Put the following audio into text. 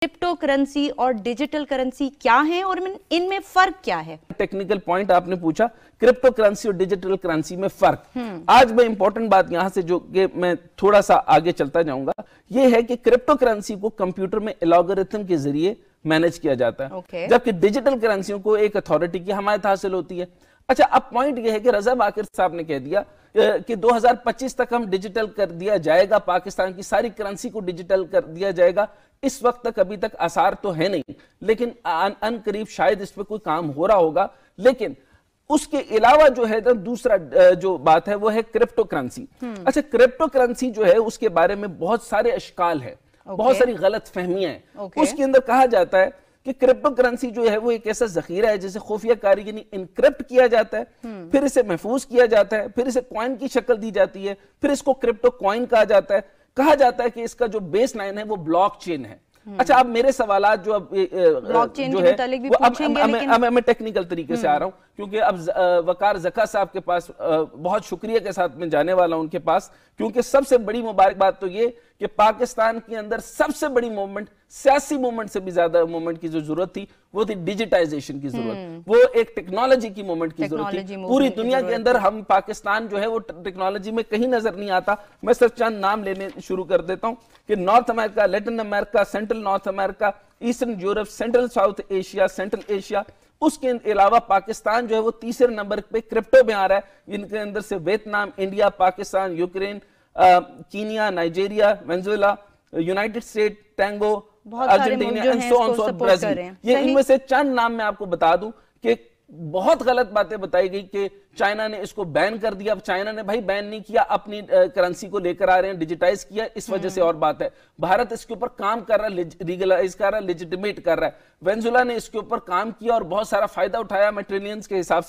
Crypto cryptocurrency और digital currency क्या है और इनमें फर्क क्या है टेक्निकल पॉइंट आपने पूछा क्रिप्टो करेंसी और डिजिटल करेंसी में फर्क हम्म। आज मैं इंपॉर्टेंट बात यहां से जो कि मैं थोड़ा सा आगे चलता जाऊंगा ये है कि क्रिप्टो करेंसी को कंप्यूटर में एलोगरिथम के जरिए मैनेज किया जाता है okay. जबकि डिजिटल करेंसियों को एक अथॉरिटी की हमायत हासिल होती है अच्छा अब पॉइंट यह है कि रजा बाकर साहब ने कह दिया कि 2025 तक हम डिजिटल कर दिया जाएगा पाकिस्तान की सारी करेंसी को डिजिटल कर दिया जाएगा इस वक्त तक अभी तक आसार तो है नहीं लेकिन अन करीब शायद इस पर कोई काम हो रहा होगा लेकिन उसके अलावा जो है ना दूसरा जो बात है वो है क्रिप्टो हम्म। करेंसी अच्छा क्रिप्टो करेंसी जो है उसके बारे में बहुत सारे अशकाल है बहुत सारी गलत फहमियां हैं उसके अंदर कहा जाता है कि क्रिप्टो करेंसी जो है वो एक ऐसा जखीरा है जिसे खुफिया कारीगरी इनक्रिप्ट किया जाता है हम्म। फिर इसे महफूज किया जाता है फिर इसे कॉइन की शक्ल दी जाती है फिर इसको क्रिप्टो कॉइन कहा जाता है कहा जाता है कि इसका जो बेस लाइन है वो ब्लॉक चेन है हम्म। अच्छा अब मेरे सवाल जो अब जो है वो अब मैं टेक्निकल तरीके से आ रहा हूँ हम्म। क्योंकि अब वकार जका साहब के पास बहुत शुक्रिया के साथ मैं जाने वाला हूँ उनके पास क्योंकि सबसे बड़ी मुबारकबाद तो ये कि पाकिस्तान के अंदर सबसे बड़ी मूवमेंट सियासी मूवमेंट से भी ज्यादा मूवमेंट की जो जरूरत थी वो थी डिजिटाइजेशन की जरूरत वो एक टेक्नोलॉजी की मूवमेंट की जरूरत थी हम्म। पूरी दुनिया के अंदर हम पाकिस्तान जो है वो टेक्नोलॉजी में कहीं नजर नहीं आता मैं सिर्फ चंद नाम लेने शुरू कर देता हूं कि North America Latin America Central North America Eastern Europe Central South Asia Central Asia उसके अलावा पाकिस्तान जो है वो तीसरे नंबर पे क्रिप्टो में आ रहा है इनके अंदर से वियतनाम इंडिया पाकिस्तान यूक्रेन चीनिया नाइजेरिया वेनेजुएला यूनाइटेड स्टेट टैंगो Argentina and so on so Brazil ये इनमें से चंद नाम मैं आपको बता दूं कि बहुत गलत बातें बताई गई कि चाइना ने इसको बैन कर दिया अब चाइना ने भाई बैन नहीं किया अपनी करेंसी को लेकर आ रहे हैं डिजिटाइज किया इस वजह से हम्म। और बात है भारत इसके ऊपर काम कर रहा है लीगलाइज कर रहा है लेजिटिमेट कर रहा है वेंजुला ने इसके ऊपर काम किया और बहुत सारा फायदा उठाया मैं के हिसाब से